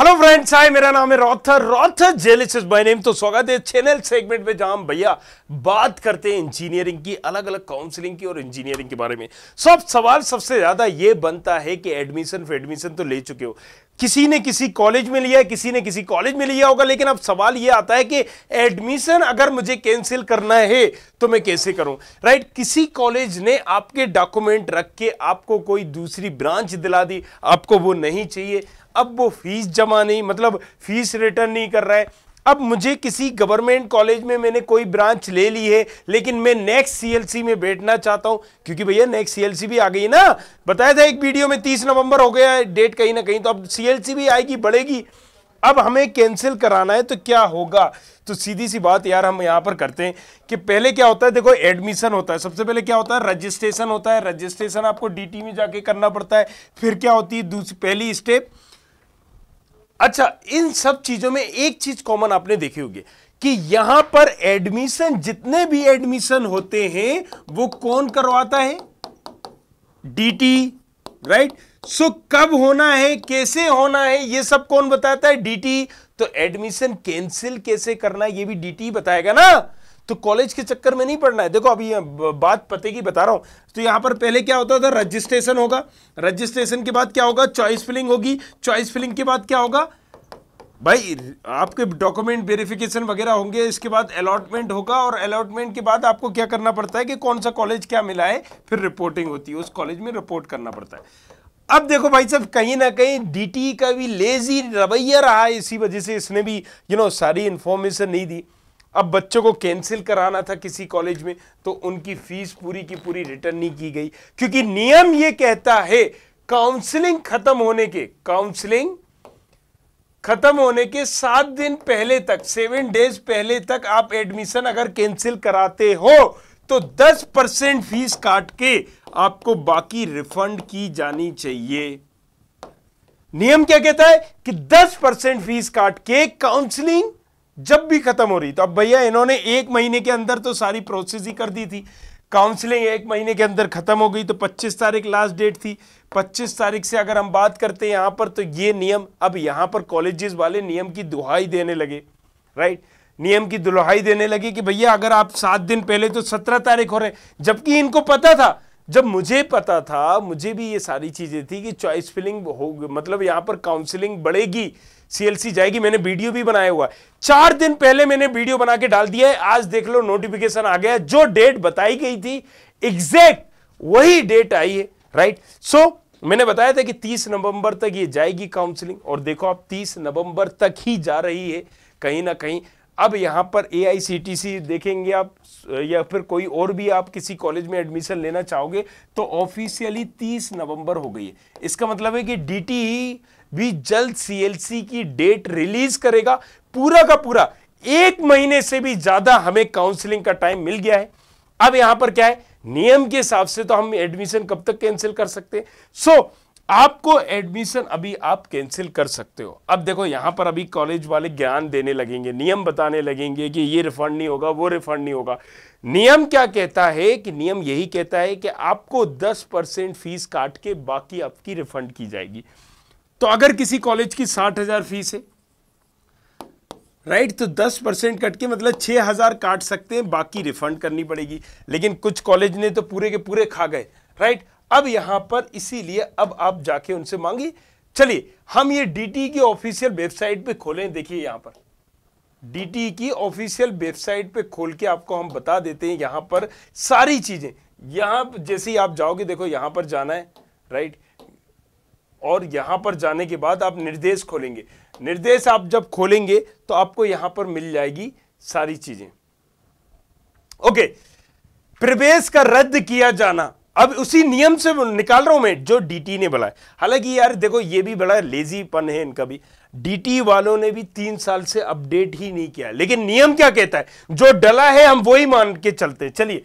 Hello friends hi मेरा नाम है रॉथर रॉथर जेलिस बाय नेम तो स्वागत है चैनल सेगमेंट में जहां भैया बात करते हैं इंजीनियरिंग की अलग अलग काउंसलिंग की और इंजीनियरिंग के बारे में सब सवाल सबसे ज़्यादा ये बनता है कि एडमिशन फिर एडमिशन तो ले चुके हो किसी ने किसी कॉलेज में लिया है किसी ने किसी कॉलेज में लिया होगा लेकिन अब सवाल ये आता है कि एडमिशन अगर मुझे कैंसिल करना है तो मैं कैसे करूं राइट right? किसी कॉलेज ने आपके डॉक्यूमेंट रख के आपको कोई दूसरी ब्रांच दिला दी आपको वो नहीं चाहिए अब वो फीस जमा नहीं मतलब फीस रिटर्न नहीं कर रहा है अब मुझे किसी गवर्नमेंट कॉलेज में मैंने कोई ब्रांच ले ली है लेकिन मैं नेक्स्ट सीएलसी में बैठना चाहता हूं क्योंकि भैया नेक्स्ट सीएलसी भी आ गई ना बताया था एक वीडियो में तीस नवंबर हो गया है डेट कहीं ना कहीं तो अब सीएलसी भी आएगी बढ़ेगी अब हमें कैंसिल कराना है तो क्या होगा तो सीधी सी बात यार हम यहां पर करते हैं कि पहले क्या होता है देखो एडमिशन होता है सबसे पहले क्या होता है रजिस्ट्रेशन होता है रजिस्ट्रेशन आपको डीटी e में जाके करना पड़ता है फिर क्या होती है दूसरी पहली स्टेप अच्छा इन सब चीजों में एक चीज कॉमन आपने देखी होगी कि यहां पर एडमिशन जितने भी एडमिशन होते हैं वो कौन करवाता है डीटी राइट सो कब होना है कैसे होना है ये सब कौन बताता है डीटी तो एडमिशन कैंसिल कैसे करना ये भी डीटी बताएगा ना तो कॉलेज के चक्कर में नहीं पढ़ना है देखो अभी बात पते की बता रहा हूं तो यहां पर पहले क्या होता था रजिस्ट्रेशन होगा रजिस्ट्रेशन के बाद क्या होगा चॉइस फिलिंग होगी चॉइस फिलिंग के बाद क्या होगा भाई आपके डॉक्यूमेंट वेरिफिकेशन वगैरह होंगे इसके बाद अलॉटमेंट होगा और अलॉटमेंट के बाद आपको क्या करना पड़ता है कि कौन सा कॉलेज क्या मिला है फिर रिपोर्टिंग होती है उस कॉलेज में रिपोर्ट करना पड़ता है अब देखो भाई साहब कहीं ना कहीं डीटी e का भी लेजी रवैया रहा इसी वजह से इसने भी यू you नो know, सारी इन्फॉर्मेशन नहीं दी अब बच्चों को कैंसिल कराना था किसी कॉलेज में तो उनकी फीस पूरी की पूरी रिटर्न नहीं की गई क्योंकि नियम ये कहता है काउंसलिंग खत्म होने के काउंसलिंग खत्म होने के सात दिन पहले तक सेवन डेज पहले तक आप एडमिशन अगर कैंसिल कराते हो तो दस परसेंट फीस काट के आपको बाकी रिफंड की जानी चाहिए नियम क्या कहता है कि दस परसेंट फीस काट के काउंसलिंग जब भी खत्म हो रही तो अब भैया इन्होंने एक महीने के अंदर तो सारी प्रोसेस ही कर दी थी काउंसलिंग एक महीने के अंदर खत्म हो गई तो 25 तारीख लास्ट डेट थी 25 तारीख से अगर हम बात करते हैं यहां पर तो ये नियम अब यहां पर कॉलेजेस वाले नियम की दुहाई देने लगे राइट नियम की दुहाई देने लगे कि भैया अगर आप सात दिन पहले तो सत्रह तारीख हो रहे जबकि इनको पता था जब मुझे पता था मुझे भी ये सारी चीज़ें थी कि चॉइस फिलिंग हो मतलब यहां पर काउंसिलिंग बढ़ेगी सीएलसी जाएगी मैंने वीडियो भी बनाया हुआ चार दिन पहले मैंने वीडियो बना के डाल दिया है आज देख लो नोटिफिकेशन आ गया जो डेट बताई गई थी एग्जैक्ट वही डेट आई है राइट सो so, मैंने बताया था कि 30 नवंबर तक ये जाएगी काउंसलिंग और देखो आप 30 नवंबर तक ही जा रही है कहीं ना कहीं अब यहाँ पर ए देखेंगे आप या फिर कोई और भी आप किसी कॉलेज में एडमिशन लेना चाहोगे तो ऑफिशियली 30 नवंबर हो गई है इसका मतलब है कि डी e भी जल्द सी की डेट रिलीज करेगा पूरा का पूरा एक महीने से भी ज्यादा हमें काउंसलिंग का टाइम मिल गया है अब यहां पर क्या है नियम के हिसाब से तो हम एडमिशन कब तक कैंसिल कर सकते हैं सो so, आपको एडमिशन अभी आप कैंसिल कर सकते हो अब देखो यहां पर अभी कॉलेज वाले ज्ञान देने लगेंगे नियम बताने लगेंगे कि ये रिफंड नहीं होगा वो रिफंड नहीं होगा नियम क्या कहता है कि नियम यही कहता है कि आपको 10 परसेंट फीस काट के बाकी आपकी रिफंड की जाएगी तो अगर किसी कॉलेज की साठ हजार फीस है राइट तो 10 परसेंट कट के मतलब 6000 काट सकते हैं बाकी रिफंड करनी पड़ेगी लेकिन कुछ कॉलेज ने तो पूरे के पूरे खा गए राइट अब यहां पर इसीलिए अब आप जाके उनसे मांगी चलिए हम ये डीटी e की ऑफिशियल वेबसाइट पे खोलें देखिए यहां पर डीटी e की ऑफिशियल वेबसाइट पे खोल के आपको हम बता देते हैं यहां पर सारी चीजें यहां जैसे ही आप जाओगे देखो यहां पर जाना है राइट और यहां पर जाने के बाद आप निर्देश खोलेंगे निर्देश आप जब खोलेंगे तो आपको यहां पर मिल जाएगी सारी चीजें ओके प्रवेश का रद्द किया जाना अब उसी नियम से निकाल रहा हूं मैं जो डीटी ने बोला हालांकि यार देखो ये भी बड़ा लेजी पन है इनका भी डीटी वालों ने भी तीन साल से अपडेट ही नहीं किया लेकिन नियम क्या कहता है जो डला है हम वही मान के चलते चलिए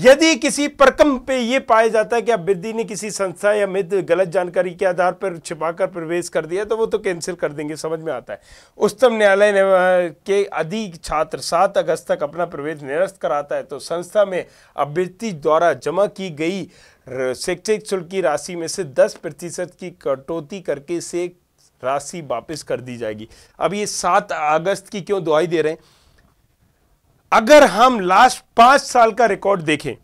यदि किसी प्रकम पे ये पाया जाता है कि अभ्यर्थी ने किसी संस्था या मित्र गलत जानकारी के आधार पर छिपाकर प्रवेश कर दिया तो वो तो कैंसिल कर देंगे समझ में आता है उच्चतम न्यायालय ने के अधि छात्र सात अगस्त तक अपना प्रवेश निरस्त कराता है तो संस्था में अभ्यर्थी द्वारा जमा की गई शैक्षिक शुल्क की राशि में से दस प्रतिशत की कटौती करके से राशि वापस कर दी जाएगी अब ये सात अगस्त की क्यों दुआई दे रहे हैं अगर हम लास्ट पांच साल का रिकॉर्ड देखें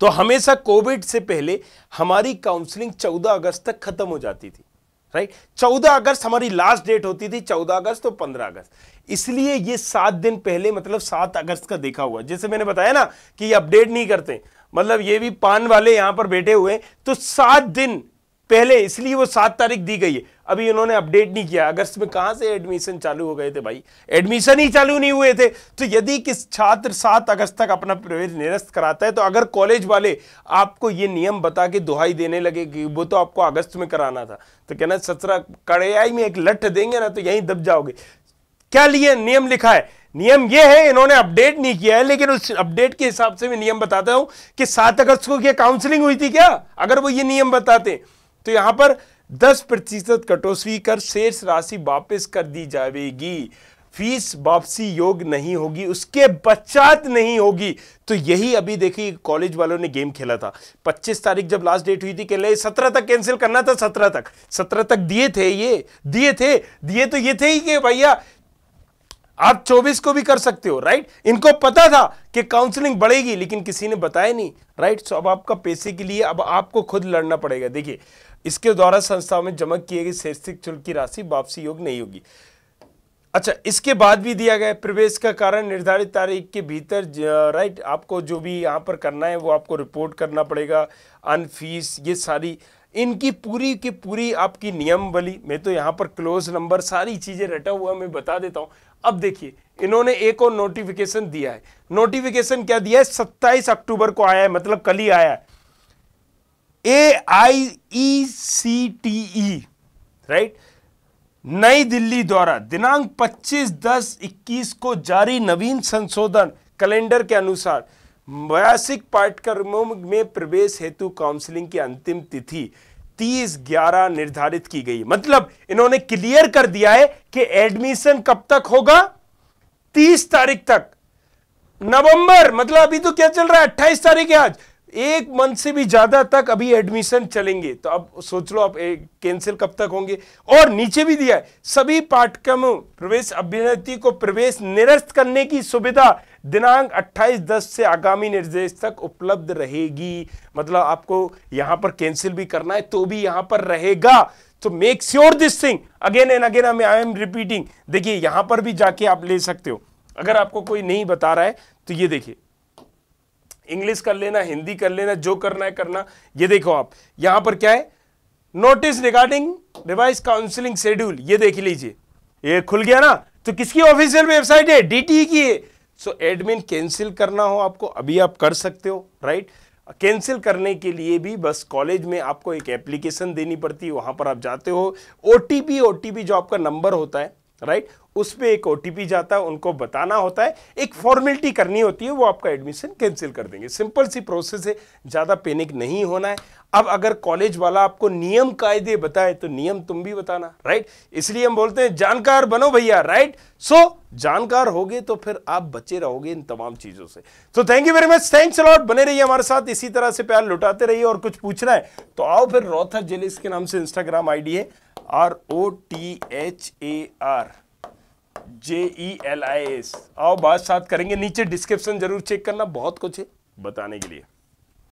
तो हमेशा कोविड से पहले हमारी काउंसलिंग 14 अगस्त तक खत्म हो जाती थी राइट 14 अगस्त हमारी लास्ट डेट होती थी 14 अगस्त और 15 अगस्त इसलिए ये सात दिन पहले मतलब सात अगस्त का देखा हुआ जैसे मैंने बताया ना कि अपडेट नहीं करते मतलब ये भी पान वाले यहां पर बैठे हुए तो सात दिन पहले इसलिए वो सात तारीख दी गई है अभी इन्होंने अपडेट नहीं किया अगस्त में कहां से एडमिशन चालू हो गए थे भाई एडमिशन ही चालू नहीं हुए थे तो यदि किस छात्र सात अगस्त तक अपना प्रवेश निरस्त कराता है तो अगर कॉलेज वाले आपको ये नियम बता के दुहाई देने लगे कि वो तो आपको अगस्त में कराना था तो कहना सत्रह कड़ियाई में एक लठ देंगे ना तो यहीं दब जाओगे क्या लिए नियम लिखा है नियम यह है इन्होंने अपडेट नहीं किया है लेकिन उस अपडेट के हिसाब से मैं नियम बताता हूं कि सात अगस्त को क्या काउंसलिंग हुई थी क्या अगर वो ये नियम बताते हैं तो यहां पर 10 प्रतिशत कटौती कर शेष राशि वापस कर दी जाएगी फीस वापसी योग नहीं होगी उसके बचात नहीं होगी तो यही अभी देखिए कॉलेज वालों ने गेम खेला था 25 तारीख जब लास्ट डेट हुई थी कि ले 17 तक कैंसिल करना था 17 तक 17 तक दिए थे ये दिए थे दिए तो ये थे ही कि भैया आप 24 को भी कर सकते हो राइट इनको पता था कि काउंसलिंग बढ़ेगी लेकिन किसी ने बताया नहीं राइट सो अब आपका पैसे के लिए अब आपको खुद लड़ना पड़ेगा देखिए इसके द्वारा संस्थाओं में जमा किए गए शैक्षिक शुल्क की राशि वापसी योग नहीं होगी अच्छा इसके बाद भी दिया गया प्रवेश का कारण निर्धारित तारीख के भीतर राइट आपको जो भी यहाँ पर करना है वो आपको रिपोर्ट करना पड़ेगा अन फीस ये सारी इनकी पूरी की पूरी आपकी नियम बली मैं तो यहाँ पर क्लोज नंबर सारी चीज़ें रटा हुआ मैं बता देता हूँ अब देखिए इन्होंने एक और नोटिफिकेशन दिया है नोटिफिकेशन क्या दिया है सत्ताईस अक्टूबर को आया है मतलब कल ही आया है ए आई ई सी टी ई राइट नई दिल्ली द्वारा दिनांक 25 दस 21 को जारी नवीन संशोधन कैलेंडर के अनुसार वयासिक पाठ्यक्रमों में प्रवेश हेतु काउंसलिंग की अंतिम तिथि तीस ग्यारह निर्धारित की गई मतलब इन्होंने क्लियर कर दिया है कि एडमिशन कब तक होगा तीस तारीख तक नवंबर मतलब अभी तो क्या चल रहा है अट्ठाईस तारीख है आज एक मंथ से भी ज्यादा तक अभी एडमिशन चलेंगे तो अब सोच लो आप कैंसिल कब तक होंगे और नीचे भी दिया है सभी पाठ्यक्रम प्रवेश अभ्यर्थी को प्रवेश निरस्त करने की सुविधा दिनांक 28 दस से आगामी निर्देश तक उपलब्ध रहेगी मतलब आपको यहां पर कैंसिल भी करना है तो भी यहां पर रहेगा तो make sure this thing again and again I am repeating देखिए यहां पर भी जाके आप ले सकते हो अगर आपको कोई नहीं बता रहा है तो ये देखिए इंग्लिश कर लेना हिंदी कर लेना जो करना है करना ये देखो आप यहां पर क्या है notice regarding revise counselling schedule ये देख लीजिए ये खुल गया ना तो किसकी ऑफिशियल वेबसाइट है डीटी e की है सो एडमिन कैंसिल करना हो आपको अभी आप कर सकते हो राइट कैंसिल करने के लिए भी बस कॉलेज में आपको एक एप्लीकेशन देनी पड़ती है वहां पर आप जाते हो ओ टी जो आपका नंबर होता है राइट उस पर एक ओ जाता है उनको बताना होता है एक फॉर्मेलिटी करनी होती है वो आपका एडमिशन कैंसिल कर देंगे सिंपल सी प्रोसेस है ज़्यादा पेनिक नहीं होना है अब अगर कॉलेज वाला आपको नियम कायदे बताए तो नियम तुम भी बताना राइट इसलिए हम बोलते हैं जानकार बनो भैया राइट सो so, जानकार होगे तो फिर आप बचे रहोगे इन तमाम चीज़ों से तो thank you very much thanks a lot बने रहिए हमारे साथ इसी तरह से प्यार लुटाते रहिए और कुछ पूछना है तो आओ फिर रोथर जेलिस के नाम से इंस्टाग्राम आईडी है R O T H A R J E L I S आओ बात साथ करेंगे नीचे डिस्क्रिप्शन जरूर चेक करना बहुत कुछ है बताने के लिए